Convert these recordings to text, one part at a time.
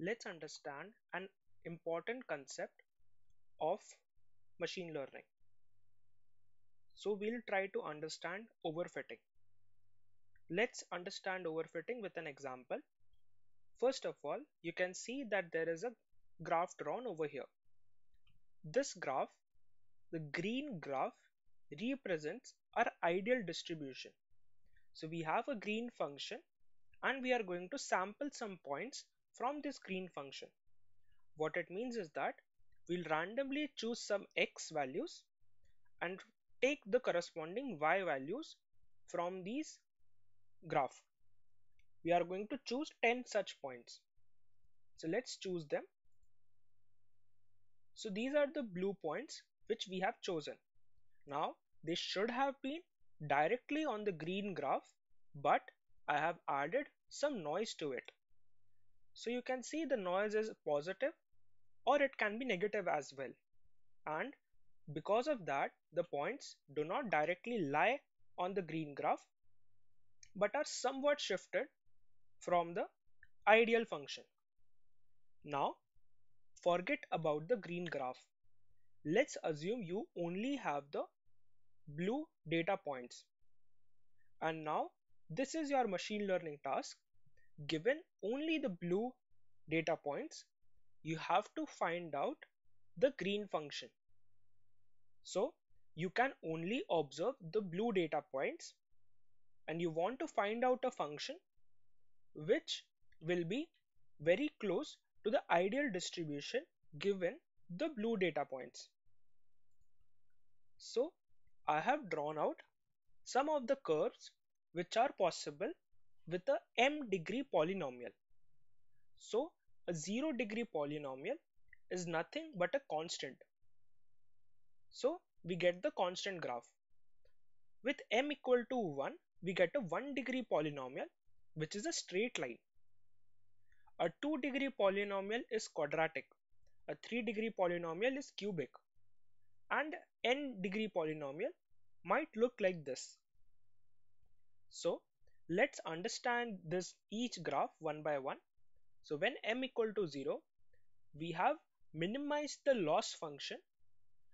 let's understand an important concept of machine learning. So we'll try to understand overfitting. Let's understand overfitting with an example. First of all, you can see that there is a graph drawn over here. This graph, the green graph, represents our ideal distribution. So we have a green function and we are going to sample some points from this green function. What it means is that we'll randomly choose some x values and take the corresponding y values from these graph. We are going to choose 10 such points. So let's choose them. So these are the blue points which we have chosen. Now they should have been directly on the green graph but I have added some noise to it. So you can see the noise is positive or it can be negative as well. And because of that, the points do not directly lie on the green graph, but are somewhat shifted from the ideal function. Now, forget about the green graph. Let's assume you only have the blue data points. And now, this is your machine learning task given only the blue data points, you have to find out the green function. So you can only observe the blue data points and you want to find out a function which will be very close to the ideal distribution given the blue data points. So I have drawn out some of the curves which are possible with a m degree polynomial. So a 0 degree polynomial is nothing but a constant. So we get the constant graph. With m equal to 1 we get a 1 degree polynomial which is a straight line. A 2 degree polynomial is quadratic. A 3 degree polynomial is cubic. And n degree polynomial might look like this. So Let's understand this each graph one by one. So when m equal to 0, we have minimized the loss function,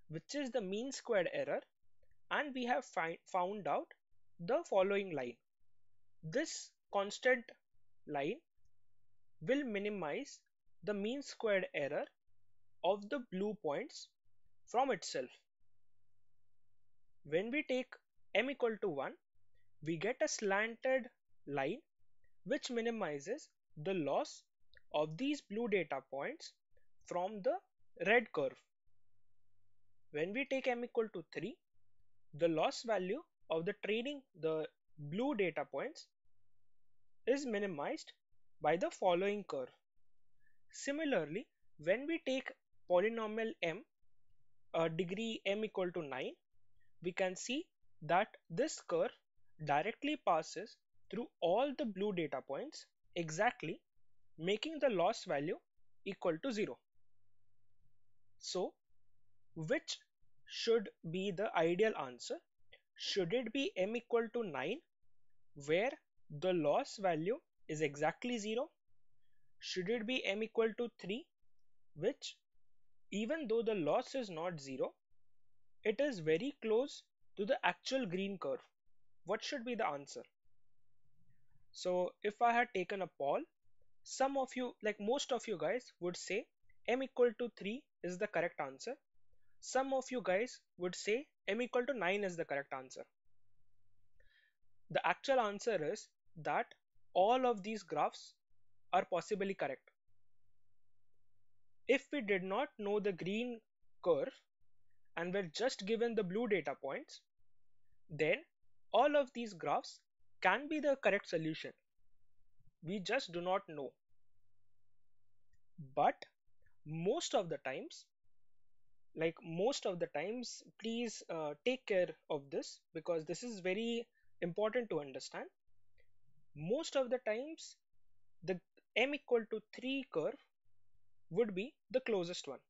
which is the mean squared error, and we have found out the following line. This constant line will minimize the mean squared error of the blue points from itself. When we take m equal to 1, we get a slanted line which minimizes the loss of these blue data points from the red curve. When we take m equal to 3, the loss value of the training the blue data points is minimized by the following curve. Similarly, when we take polynomial m, a degree m equal to 9, we can see that this curve directly passes through all the blue data points exactly making the loss value equal to 0. So which should be the ideal answer? Should it be m equal to 9 where the loss value is exactly 0? Should it be m equal to 3 which even though the loss is not 0 it is very close to the actual green curve what should be the answer? So if I had taken a poll, some of you, like most of you guys would say m equal to 3 is the correct answer. Some of you guys would say m equal to 9 is the correct answer. The actual answer is that all of these graphs are possibly correct. If we did not know the green curve and were just given the blue data points, then all of these graphs can be the correct solution. We just do not know. But most of the times, like most of the times, please uh, take care of this because this is very important to understand. Most of the times, the m equal to 3 curve would be the closest one.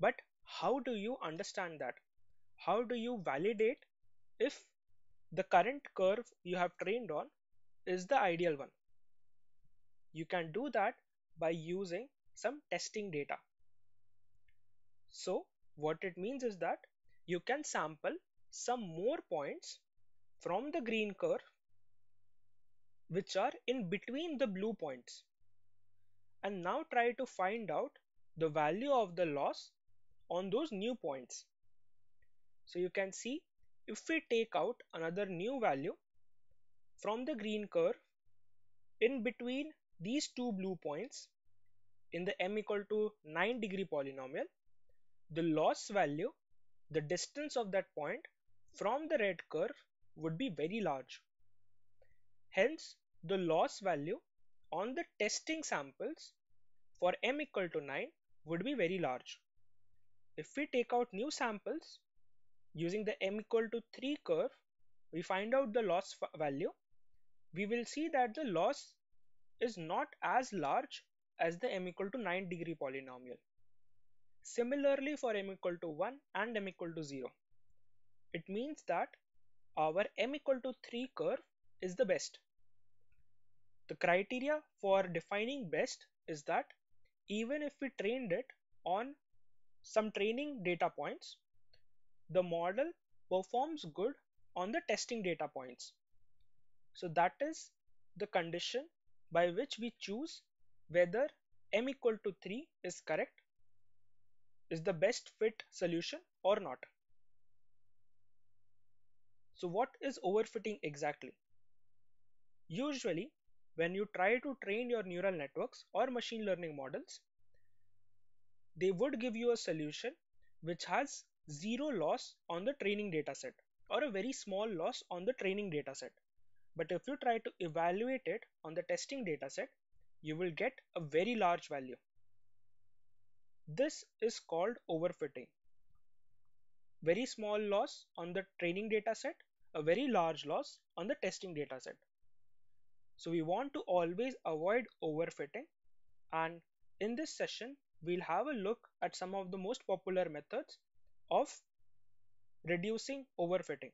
But how do you understand that? How do you validate if the current curve you have trained on is the ideal one. You can do that by using some testing data. So what it means is that you can sample some more points from the green curve which are in between the blue points and now try to find out the value of the loss on those new points. So you can see if we take out another new value from the green curve in between these two blue points in the m equal to 9 degree polynomial the loss value the distance of that point from the red curve would be very large hence the loss value on the testing samples for m equal to 9 would be very large if we take out new samples Using the m equal to 3 curve, we find out the loss value. We will see that the loss is not as large as the m equal to 9 degree polynomial. Similarly for m equal to 1 and m equal to 0. It means that our m equal to 3 curve is the best. The criteria for defining best is that even if we trained it on some training data points, the model performs good on the testing data points. So that is the condition by which we choose whether m equal to 3 is correct, is the best fit solution or not. So what is overfitting exactly? Usually when you try to train your neural networks or machine learning models, they would give you a solution which has zero loss on the training dataset or a very small loss on the training dataset. But if you try to evaluate it on the testing dataset, you will get a very large value. This is called overfitting. Very small loss on the training dataset, a very large loss on the testing dataset. So we want to always avoid overfitting and in this session we'll have a look at some of the most popular methods of reducing overfitting.